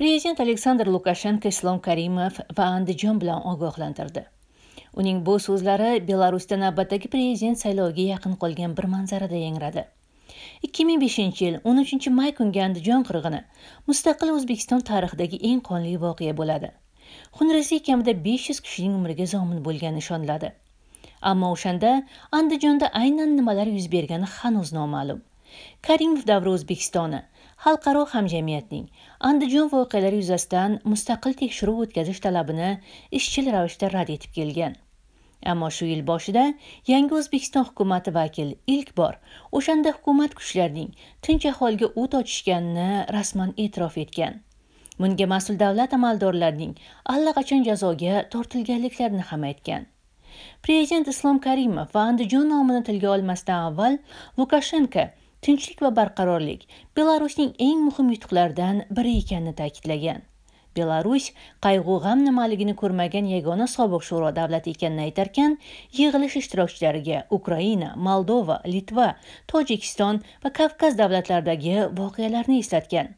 prezident aleksandr lukashenko islom karimov va andijon bilan ogohlantirdi uning bu so'zlari belarusda navbatdagi prezident sayloviga yaqin qolgan bir manzarada yangradi 2005 yil 13 may kungi andijon qirg'ini mustaqil o'zbekiston tarixidagi eng qonli voqea bo'ladi xunrezlik kamida 500 kishining umriga zomin bo'lgani nishonladi ammo o'shanda andijonda aynan nimalar yuz bergani hanuz noma'lum karimov davri o'zbekistoni xalqaro hamjamiyatning andijon voqealari yuzasidan mustaqil tekshiruv o'tkazish talabini ishchil ravishda rad etib kelgan ammo shu yil boshida yangi o'zbekiston hukumati vakili ilk bor o'shanda hukumat kuchlarining tinch aholiga o't ochishganini rasman e'tirof etgan bunga mas'ul davlat amaldorlarining allaqachon jazoga tortilganliklarini ham aytgan prezident islom karimov va andijon nomini tilga olmasdan avval lukashenko tinchlik va barqarorlik belarusning eng muhim yutuqlaridan biri ekanini ta'kidlagan belarus qayg'u g'am nimaligini ko'rmagan yagona sobiq sho'ro davlati ekanini aytarkan yig'ilish ishtirokchilariga ukraina moldova litva tojikiston va kavkaz davlatlaridagi voqealarni eslatgan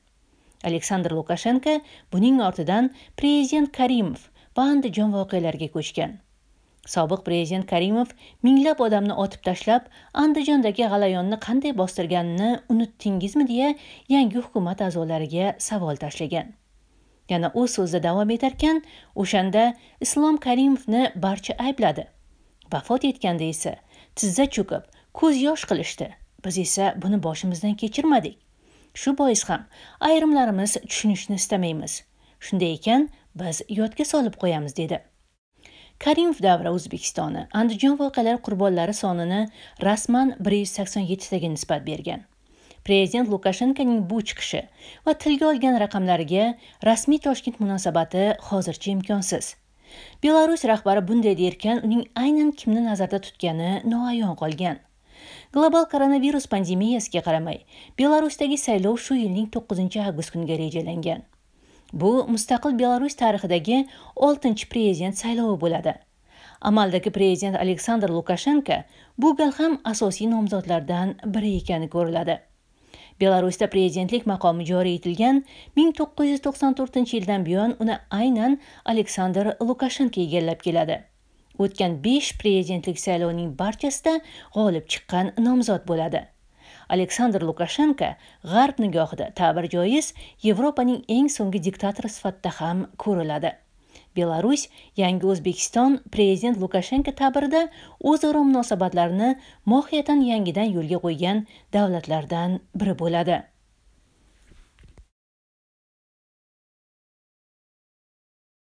aleksandr lukashenko buning ortidan prezident karimov va andijon voqealariga ko'chgan sobiq prezident karimov minglab odamni otib tashlab andijondagi g'alayonni qanday bostirganini unutdingizmi deya yangi hukumat a'zolariga savol tashlagan yana u so'zda davom etarkan o'shanda islom karimovni barcha aybladi vafot etganda esa tizza cho'kib ko'z yosh qilishdi biz esa buni boshimizdan kechirmadik shu bois ham ayrimlarimiz tushunishni istamaymiz shunday ekan biz yodga solib qo'yamiz dedi karimov davri o'zbekistoni andijon voqealari qurbonlari sonini rasman bir yuz sakson yettitaga nisbat bergan prezident lukashenkoning bu chiqishi va tilga olgan raqamlariga rasmiy toshkent munosabati hozircha imkonsiz belarus rahbari bunday derkan uning aynan kimni nazarda tutgani noayon qolgan global koronavirus pandemiyasiga qaramay belarusdagi saylov shu yilning 9 avgust kuniga rejalangan bu mustaqil belarus tarixidagi 6 prezident saylovi bo'ladi amaldagi prezident aleksandr lukashenko bu gal ham asosiy nomzodlardan biri ekani ko'riladi belarusda prezidentlik maqomi joriy etilgan 1994 yildan buyon uni aynan aleksandr lukashenko egallab keladi o'tgan 5 prezidentlik saylovining barchasida g'olib chiqqan nomzod bo'ladi aleksandr lukashenko g'arb nigohida ta'bir joiz yevropaning eng so'nggi diktatori sifatida ham ko'riladi belarus yangi o'zbekiston prezident lukashenko ta'birida o'zaro munosabatlarni mohiyatan yangidan yo'lga qo'ygan davlatlardan biri bo'ladi